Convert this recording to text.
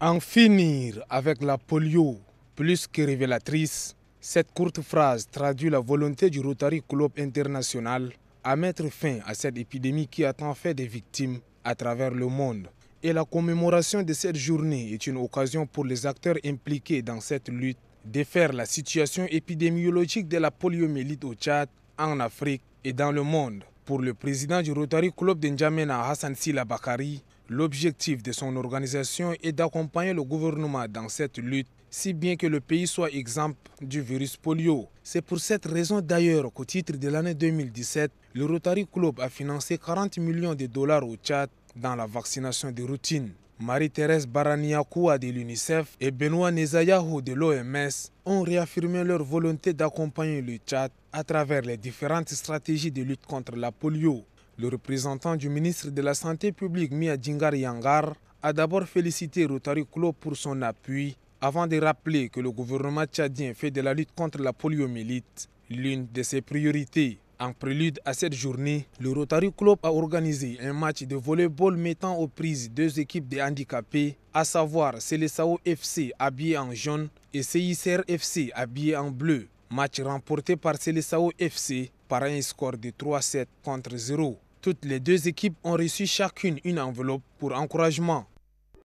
En finir avec la polio, plus que révélatrice, cette courte phrase traduit la volonté du Rotary Club International à mettre fin à cette épidémie qui a tant fait des victimes à travers le monde. Et la commémoration de cette journée est une occasion pour les acteurs impliqués dans cette lutte de faire la situation épidémiologique de la poliomyélite au Tchad, en Afrique et dans le monde. Pour le président du Rotary Club de N'Djamena, Hassan Sila Bakari, L'objectif de son organisation est d'accompagner le gouvernement dans cette lutte, si bien que le pays soit exempt du virus polio. C'est pour cette raison d'ailleurs qu'au titre de l'année 2017, le Rotary Club a financé 40 millions de dollars au Tchad dans la vaccination de routine. Marie-Thérèse Baraniakoua de l'UNICEF et Benoît Nezayahu de l'OMS ont réaffirmé leur volonté d'accompagner le Tchad à travers les différentes stratégies de lutte contre la polio. Le représentant du ministre de la Santé publique, Mia Djingar Yangar, a d'abord félicité Rotary Club pour son appui avant de rappeler que le gouvernement tchadien fait de la lutte contre la poliomyélite l'une de ses priorités. En prélude à cette journée, le Rotary Club a organisé un match de volleyball mettant aux prises deux équipes de handicapés, à savoir Célessao FC habillé en jaune et CICR FC habillé en bleu. Match remporté par Célessao FC par un score de 3-7 contre 0. Toutes les deux équipes ont reçu chacune une enveloppe pour encouragement.